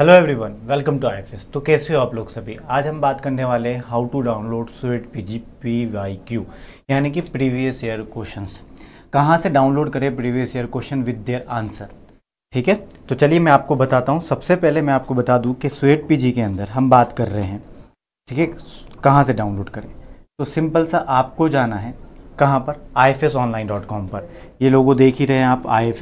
hello everyone welcome to आई तो कैसे हो आप लोग सभी आज हम बात करने वाले हैं how to download sweet P G P Y Q यानी कि प्रीवियस ईयर क्वेश्चन कहाँ से डाउनलोड करें previous year question with their answer ठीक है तो चलिए मैं आपको बताता हूँ सबसे पहले मैं आपको बता दूँ कि स्वेट पी के अंदर हम बात कर रहे हैं ठीक है कहाँ से डाउनलोड करें तो सिंपल सा आपको जाना है कहाँ पर आई पर ये लोगों देख ही रहे हैं आप I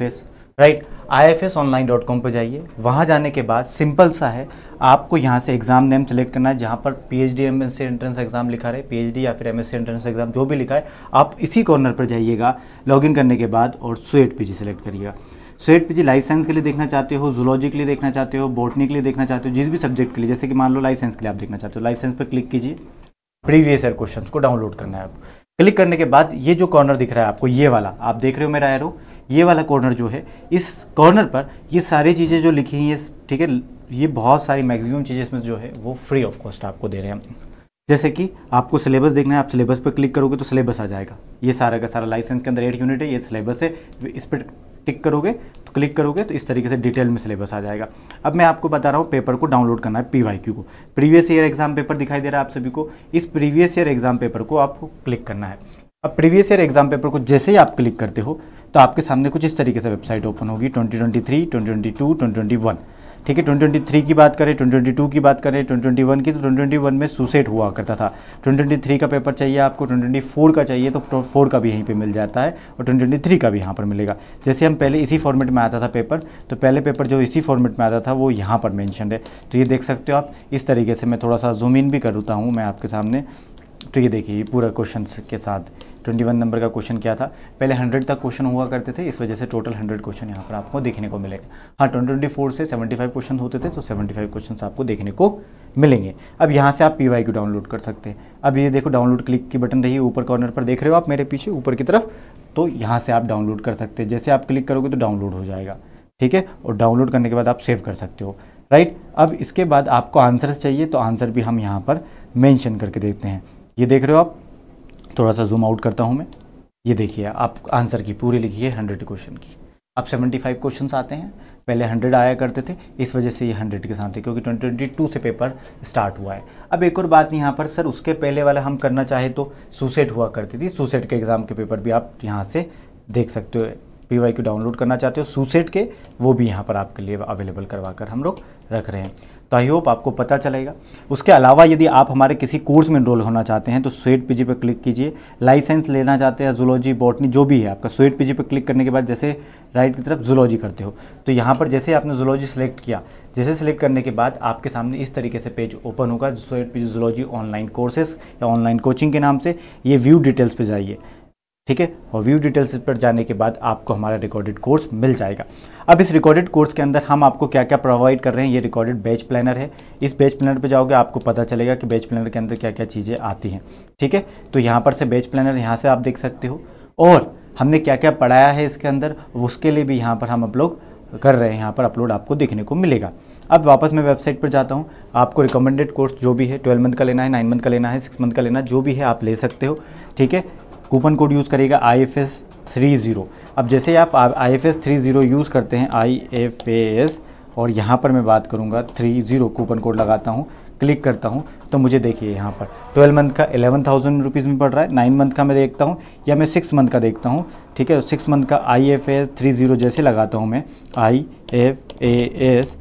right I F S online dot com पर जाइए वहाँ जाने के बाद सिंपल सा है आपको यहाँ से एग्ज़ाम नेम सेलेक्ट करना है जहाँ पर P H D M S C entrance exam लिखा रहे पी एच डी या फिर M S C entrance exam जो भी लिखा है आप इसी कॉर्नर पर जाइएगा लॉगिन करने के बाद और स्वेट पी जी सेलेक्ट करिएगा sweat P G life science के लिए देखना चाहते हो जूलॉजी के लिए देखना चाहते हो बॉटनी के लिए देखना चाहते हो जिस भी सब्जेक्ट के लिए जैसे कि मान लो लाइफ साइंस के लिए आप देखना चाहते हो लाइफ साइंस पर क्लिक कीजिए प्रीवियस ईयर क्वेश्चन को डाउनलोड करना है आप क्लिक करने के बाद ये जो कॉर्नर दिख रहा है आपको ये वाला आप देख रहे हो मेरा एरो ये वाला कॉर्नर जो है इस कॉर्नर पर ये सारी चीज़ें जो लिखी हैं ये ठीक है ये बहुत सारी मैक्सिमम चीज़ें इसमें जो है वो फ्री ऑफ कॉस्ट आपको दे रहे हैं जैसे कि आपको सिलेबस देखना है आप सिलेबस पर क्लिक करोगे तो सिलेबस आ जाएगा ये सारा का सारा लाइसेंस के अंदर एट यूनिट है ये सिलेबस है इस पर टिक करोगे तो क्लिक करोगे तो इस तरीके से डिटेल में सिलेबस आ जाएगा अब मैं आपको बता रहा हूँ पेपर को डाउनलोड करना है पी को प्रीवियस ईयर एग्जाम पेपर दिखाई दे रहा है आप सभी को इस प्रीवियस ईयर एग्जाम पेपर को आपको क्लिक करना है अब प्रीवियस ईयर एग्जाम पेपर को जैसे ही आप क्लिक करते हो तो आपके सामने कुछ इस तरीके से वेबसाइट ओपन होगी 2023, 2022, 2021 ठीक है 2023 की बात करें 2022 की बात करें 2021 की तो 2021 में सुसेट हुआ करता था 2023 का पेपर चाहिए आपको 2024 का चाहिए तो फोर का भी यहीं पे मिल जाता है और 2023 का भी यहाँ पर मिलेगा जैसे हम पहले इसी फॉर्मेट में आता था पेपर तो पहले पेपर जो इसी फॉर्मेट में आता था वो यहाँ पर मैंशनड है तो ये देख सकते हो आप इस तरीके से मैं थोड़ा सा जूम इन भी करता हूँ मैं आपके सामने तो ये देखिए पूरा क्वेश्चन के साथ ट्वेंटी वन नंबर का क्वेश्चन क्या था पहले हंड्रेड तक क्वेश्चन हुआ करते थे इस वजह से टोटल हंड्रेड क्वेश्चन यहाँ पर आपको देखने को मिलेगा हाँ ट्वेंटी फोर से सेवेंटी फाइव क्वेश्चन होते थे तो सेवेंटी फाइव क्वेश्चन आपको देखने को मिलेंगे अब यहाँ से आप पी वाई क्यू डाउनलोड कर सकते हैं अब ये देखो डाउनलोड क्लिक की बटन रही ऊपर कॉर्नर पर देख रहे हो आप मेरे पीछे ऊपर की तरफ तो यहाँ से आप डाउनलोड कर सकते हैं जैसे आप क्लिक करोगे तो डाउनलोड हो जाएगा ठीक है और डाउनलोड करने के बाद आप सेव कर सकते हो राइट अब इसके बाद आपको आंसर चाहिए तो आंसर भी हम यहाँ पर मैंशन करके देखते हैं ये देख रहे हो आप थोड़ा सा जूम आउट करता हूँ मैं ये देखिए आप आंसर की पूरी लिखिए हंड्रेड क्वेश्चन की अब सेवेंटी फाइव क्वेश्चन आते हैं पहले हंड्रेड आया करते थे इस वजह से ये हंड्रेड के साथ थे क्योंकि ट्वेंटी टू से पेपर स्टार्ट हुआ है अब एक और बात यहाँ पर सर उसके पहले वाला हम करना चाहे तो सुसेट हुआ करती थी सुसेट के एग्ज़ाम के पेपर भी आप यहाँ से देख सकते हो पी वाई डाउनलोड करना चाहते हो सुसेट के वो भी यहाँ पर आपके लिए अवेलेबल करवा कर हम लोग रख रहे हैं तो आई होप आपको पता चलेगा उसके अलावा यदि आप हमारे किसी कोर्स में इनरोल होना चाहते हैं तो स्वेट पीजी पर क्लिक कीजिए लाइसेंस लेना चाहते हैं जूलॉजी बॉटनी जो भी है आपका स्वेट पीजी पर क्लिक करने के बाद जैसे राइट की तरफ जूलॉजी करते हो तो यहाँ पर जैसे आपने जूलॉजी सेलेक्ट किया जैसे सेलेक्ट करने के बाद आपके सामने इस तरीके से पेज ओपन होगा sweat PG zoology online courses या ऑनलाइन कोचिंग के नाम से ये व्यू डिटेल्स पर जाइए ठीक है और व्यू डिटेल्स पर जाने के बाद आपको हमारा रिकॉर्डेड कोर्स मिल जाएगा अब इस रिकॉर्डेड कोर्स के अंदर हम आपको क्या क्या प्रोवाइड कर रहे हैं ये रिकॉर्डेड बैच प्लानर है इस बैच प्लानर पे जाओगे आपको पता चलेगा कि बैच प्लानर के अंदर क्या क्या चीज़ें आती हैं ठीक है तो यहाँ पर से बैच प्लानर यहाँ से आप देख सकते हो और हमने क्या क्या पढ़ाया है इसके अंदर उसके लिए भी यहाँ पर हम अपलोड कर रहे हैं यहाँ पर अपलोड आपको देखने को मिलेगा अब वापस मैं वेबसाइट पर जाता हूँ आपको रिकमेंडेड कोर्स जो भी है ट्वेल्व मंथ का लेना है नाइन मंथ का लेना है सिक्स मंथ का लेना जो भी है आप ले सकते हो ठीक है कूपन कोड यूज़ करिएगा I F S three zero अब जैसे आप I F S three zero use करते हैं आई एफ ए एस और यहाँ पर मैं बात करूँगा थ्री ज़ीरो कूपन कोड लगाता हूँ क्लिक करता हूँ तो मुझे देखिए यहाँ पर ट्वेल्व मंथ का एलेवन थाउजेंड रुपीज़ में पड़ रहा है नाइन मंथ का मैं देखता हूँ या मैं सिक्स मंथ का देखता हूँ ठीक है सिक्स मंथ का I F S three zero जैसे लगाता हूँ मैं I F A S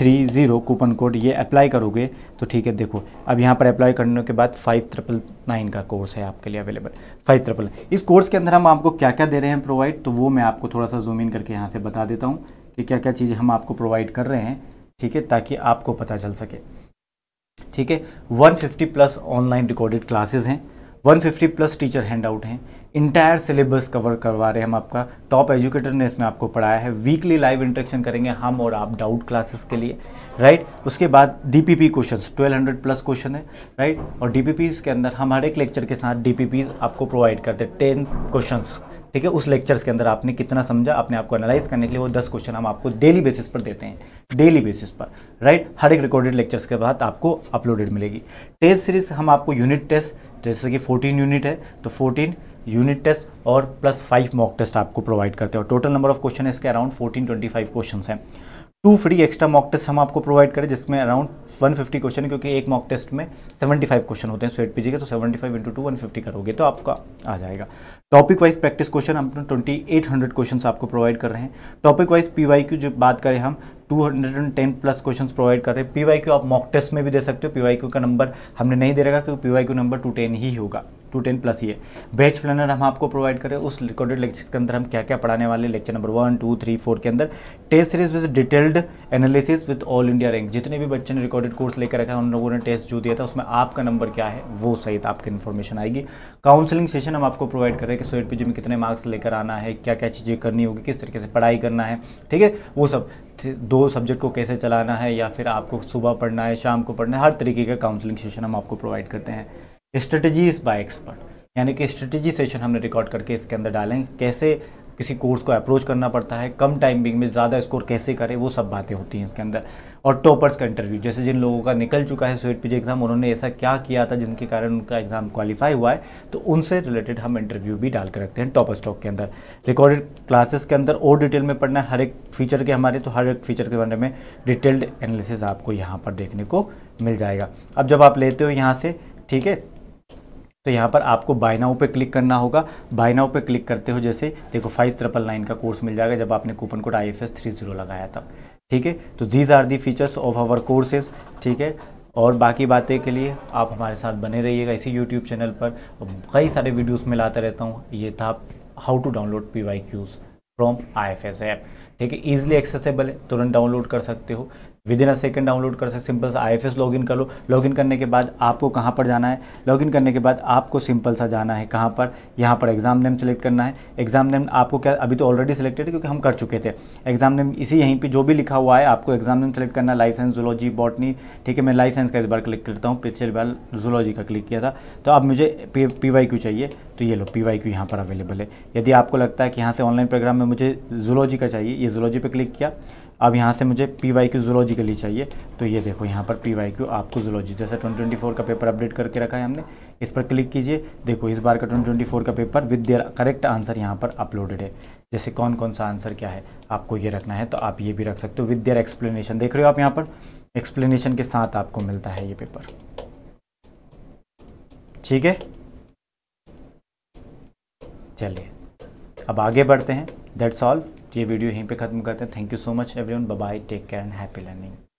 three zero coupon code ये अप्लाई करोगे तो ठीक है देखो अब यहाँ पर अप्लाई करने के बाद फाइव ट्रिपल नाइन का कोर्स है आपके लिए अवेलेबल फाइव ट्रिपल इस कोर्स के अंदर हम आपको क्या क्या दे रहे हैं प्रोवाइड तो वो मैं आपको थोड़ा सा जूम इन करके यहाँ से बता देता हूँ कि क्या क्या चीज़ हम आपको प्रोवाइड कर रहे हैं ठीक है ताकि आपको पता चल सके ठीक है one plus online recorded classes हैं 150 प्लस टीचर हैंड आउट हैं इंटायर सिलेबस कवर करवा रहे हैं हम आपका टॉप एजुकेटर ने इसमें आपको पढ़ाया है वीकली लाइव इंट्रेक्शन करेंगे हम और आप डाउट क्लासेस के लिए राइट उसके बाद D P P question twelve hundred plus question है राइट और डी पी पीज के अंदर हम हर एक लेक्चर के साथ डी पी पी आपको प्रोवाइड करते हैं टेन क्वेश्चन ठीक है उस लेक्चर्स के अंदर आपने कितना समझा अपने आपको एनालाइज करने के लिए वो दस क्वेश्चन हम आपको डेली बेसिस पर देते हैं डेली बेसिस पर राइट हर एक रिकॉर्डेड लेक्चर्स के बाद आपको अपलोडेड मिलेगी टेस्ट सीरीज हम आपको यूनिट टेस्ट जैसे कि 14 यूनिट है तो 14 यूनिट टेस्ट और प्लस फाइव मॉक टेस्ट आपको प्रोवाइड करते हैं और टोटल नंबर ऑफ क्वेश्चन है इसके अराउंड फाइव क्वेश्चंस हैं two free extra mock test हम आपको प्रोवाइड करें जिसमें अराउंड 150 क्वेश्चन है क्योंकि एक मॉक टेस्ट में 75 क्वेश्चन होते हैं स्वेट पीजिए तो 75 फाइव इंटू टू वन करोगे तो आपका आ जाएगा टॉपिक वाइज प्रैक्टिस क्वेश्चन हम ट्वेंटी एट हंड्रेड क्वेश्चन आपको प्रोवाइड कर रहे हैं टॉपिक वाइज पी वाई जो बात करें हम 210 प्लस क्वेश्चन प्रोवाइड कर रहे हैं पी वाई क्यू आप मॉक टेस्ट में भी दे सकते हो पी वाई क्यू का नंबर हमने नहीं दे रखा क्योंकि P Y Q number two ten ही होगा टू टेन प्लस ये बैच प्लानर हम आपको प्रोवाइड करें उस रिकॉर्डेड लेक्चर के अंदर हम क्या क्या पढ़ाने वाले lecture number one two three four के अंदर test series with detailed analysis with all India rank जितने भी बच्चे ने रिकॉर्डेड कोर्स लेकर रखा है उन लोगों ने टेस्ट जो दिया था उसमें आपका नंबर क्या है वो सहित आपकी इन्फॉर्मेशन आएगी काउंसलिंग सेशन हम आपको प्रोवाइड करें कि सोएट पी में कितने मार्क्स लेकर आना है क्या क्या चीज़ें करनी होगी किस तरीके से पढ़ाई करना है ठीक है वो सब दो सब्जेक्ट को कैसे चलाना है या फिर आपको सुबह पढ़ना है शाम को पढ़ना है हर तरीके का काउंसलिंग सेशन हम आपको प्रोवाइड करते हैं स्ट्रेटजीज बाय एक्सपर्ट यानी कि स्ट्रेटजी सेशन हमने रिकॉर्ड करके इसके अंदर डालें कैसे किसी कोर्स को अप्रोच करना पड़ता है कम टाइमिंग में ज़्यादा स्कोर कैसे करें वो सब बातें होती हैं इसके अंदर और टॉपर्स का इंटरव्यू जैसे जिन लोगों का निकल चुका है स्वेट पीजी एग्ज़ाम उन्होंने ऐसा क्या किया था जिनके कारण उनका एग्ज़ाम क्वालिफाई हुआ है तो उनसे रिलेटेड हम इंटरव्यू भी डाल के रखते हैं टॉपर स्टॉक के अंदर रिकॉर्डेड क्लासेस के अंदर और डिटेल में पढ़ना है हर एक फीचर के हमारे तो हर एक फीचर के बारे में डिटेल्ड एनालिसिस आपको यहाँ पर देखने को मिल जाएगा अब जब आप लेते हो यहाँ से ठीक है तो यहाँ पर आपको बायनाओ पे क्लिक करना होगा बायनाओ पे क्लिक करते हो जैसे देखो फाइव ट्रिपल नाइन का कोर्स मिल जाएगा जब आपने coupon code I F S three zero लगाया था ठीक है तो these are the features of our courses ठीक है और बाकी बातें के लिए आप हमारे साथ बने रहिएगा इसी यूट्यूब चैनल पर कई सारे वीडियोज़ में लाता रहता हूँ ये था how to download P Y Qs from I F S app ठीक है ईजिली एक्सेसेबल है तुरंत डाउनलोड कर सकते हो within a second download कर सकते सिंपल सा I F S log in कर लो लॉग इन करने के बाद आपको कहाँ पर जाना है लॉग इन करने के बाद आपको सिंपल सा जाना है कहाँ पर यहाँ पर एग्ज़ाम नेम सेलेक्ट करना है एग्ज़ाम नेम आपको क्या अभी तो ऑलरेडी सेलेक्टेड है क्योंकि हम कर चुके थे एग्ज़ाम नेम इसी यहीं पर जो भी लिखा हुआ है आपको एग्ज़ाम नेम सेलेक्ट करना है लाइसेंस जोलॉजी बॉटनी ठीक है मैं लाइसेंस का इस बार क्लिक करता हूँ पिछले बार जोलॉजी का क्लिक किया था तो अब मुझे पी वाई क्यू चाहिए तो ये लो पी वाई क्यू यहाँ पर अवेलेबल है यदि आपको लगता है कि यहाँ से ऑनलाइन प्रोग्राम में मुझे जोलॉजी का चाहिए ये जोलॉजी पर क्लिक किया अब यहाँ से मुझे पी वाई क्यू जोलॉजिकली चाहिए तो ये देखो यहाँ पर पी वाई क्यू आपको जोलॉजी जैसे 2024 का पेपर अपडेट करके रखा है हमने इस पर क्लिक कीजिए देखो इस बार का 2024 का paper with their correct answer यहाँ पर अपलोडेड है जैसे कौन कौन सा आंसर क्या है आपको ये रखना है तो आप ये भी रख सकते हो विद देयर एक्सप्लेनेशन देख रहे हो आप यहाँ पर एक्सप्लेनेशन के साथ आपको मिलता है ये पेपर ठीक है चलिए अब आगे बढ़ते हैं दैट्स ऑल्व ये वीडियो यहीं पे ख़त्म करते हैं thank you so much everyone bye take care and happy learning